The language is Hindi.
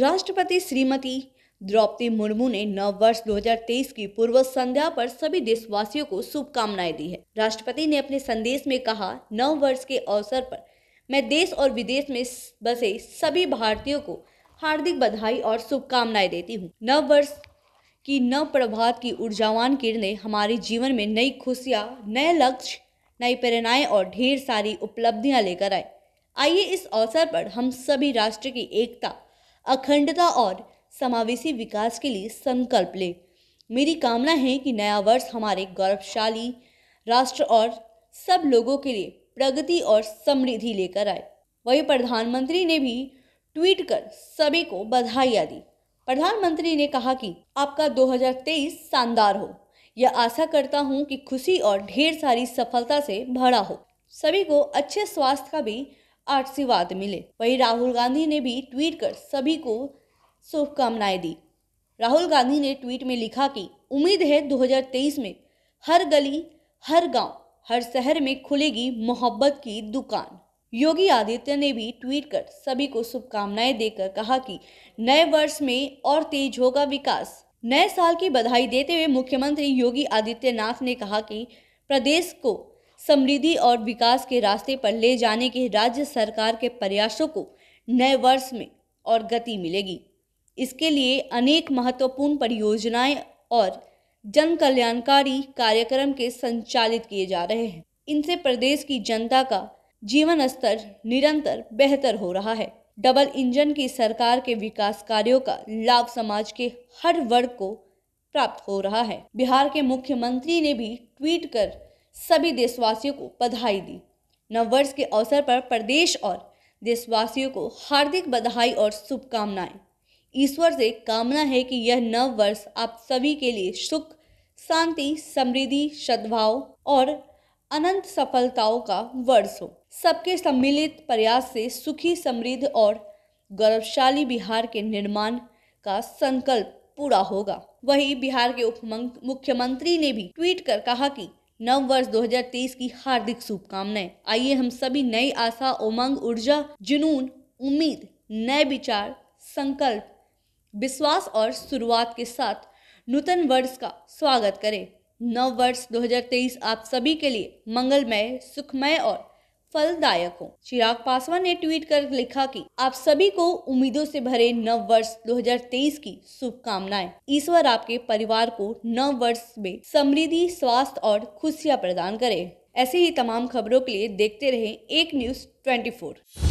राष्ट्रपति श्रीमती द्रौपदी मुर्मू ने नव वर्ष 2023 की पूर्व संध्या पर सभी देशवासियों को शुभकामनाएं दी है राष्ट्रपति ने अपने संदेश में कहा नव वर्ष के अवसर पर मैं देश और विदेश में बसे सभी भारतीयों को हार्दिक बधाई और शुभकामनाएं देती हूँ नव वर्ष की नव प्रभात की ऊर्जावान किरणें हमारे जीवन में नई खुशियाँ नए लक्ष्य नई प्रेरणाएं और ढेर सारी उपलब्धियां लेकर आए आइए इस अवसर पर हम सभी राष्ट्र की एकता अखंडता और समावेशी विकास के लिए संकल्प ले मेरी कामना है कि नया वर्ष हमारे गौरवशाली राष्ट्र और सब लोगों के लिए प्रगति और समृद्धि लेकर आए वही प्रधानमंत्री ने भी ट्वीट कर सभी को बधाइयाँ दी प्रधानमंत्री ने कहा कि आपका 2023 शानदार हो यह आशा करता हूँ कि खुशी और ढेर सारी सफलता से भरा हो सभी को अच्छे स्वास्थ्य का भी आशीर्वाद मिले वहीं राहुल गांधी ने भी ट्वीट कर सभी को शुभकामनाएं दी राहुल गांधी ने ट्वीट में लिखा कि उम्मीद है 2023 में हर गली हर गांव, हर शहर में खुलेगी मोहब्बत की दुकान योगी आदित्य ने भी ट्वीट कर सभी को शुभकामनाएं देकर कहा कि नए वर्ष में और तेज होगा विकास नए साल की बधाई देते हुए मुख्यमंत्री योगी आदित्यनाथ ने कहा कि प्रदेश को समृद्धि और विकास के रास्ते पर ले जाने के राज्य सरकार के प्रयासों को नए वर्ष में और गति मिलेगी इसके लिए अनेक महत्वपूर्ण परियोजनाएं और जन कल्याणकारी कार्यक्रम के संचालित किए जा रहे हैं इनसे प्रदेश की जनता का जीवन स्तर निरंतर बेहतर हो रहा है डबल इंजन की सरकार के विकास कार्यों का लाभ समाज के हर वर्ग को प्राप्त हो रहा है बिहार के मुख्यमंत्री ने भी ट्वीट कर सभी देशवासियों को बधाई दी नववर्ष के अवसर पर प्रदेश और देशवासियों को हार्दिक बधाई और शुभकामनाएं ईश्वर से कामना है कि यह नव वर्ष आप सभी के लिए सुख शांति समृद्धि सद्भाव और अनंत सफलताओं का वर्ष हो सबके सम्मिलित प्रयास से सुखी समृद्ध और गौरवशाली बिहार के निर्माण का संकल्प पूरा होगा वही बिहार के उप मुख्यमंत्री ने भी ट्वीट कर कहा कि नव वर्ष 2023 की हार्दिक शुभकामनाएं आइए हम सभी नई आशा उमंग ऊर्जा जुनून उम्मीद नए विचार संकल्प विश्वास और शुरुआत के साथ नूतन वर्ष का स्वागत करें नव वर्ष 2023 आप सभी के लिए मंगलमय सुखमय और फलदायक हो चिराग पासवान ने ट्वीट कर लिखा कि आप सभी को उम्मीदों से भरे नव वर्ष 2023 की शुभकामनाएं ईश्वर आपके परिवार को नव वर्ष में समृद्धि स्वास्थ्य और खुशियां प्रदान करे ऐसे ही तमाम खबरों के लिए देखते रहे एक न्यूज ट्वेंटी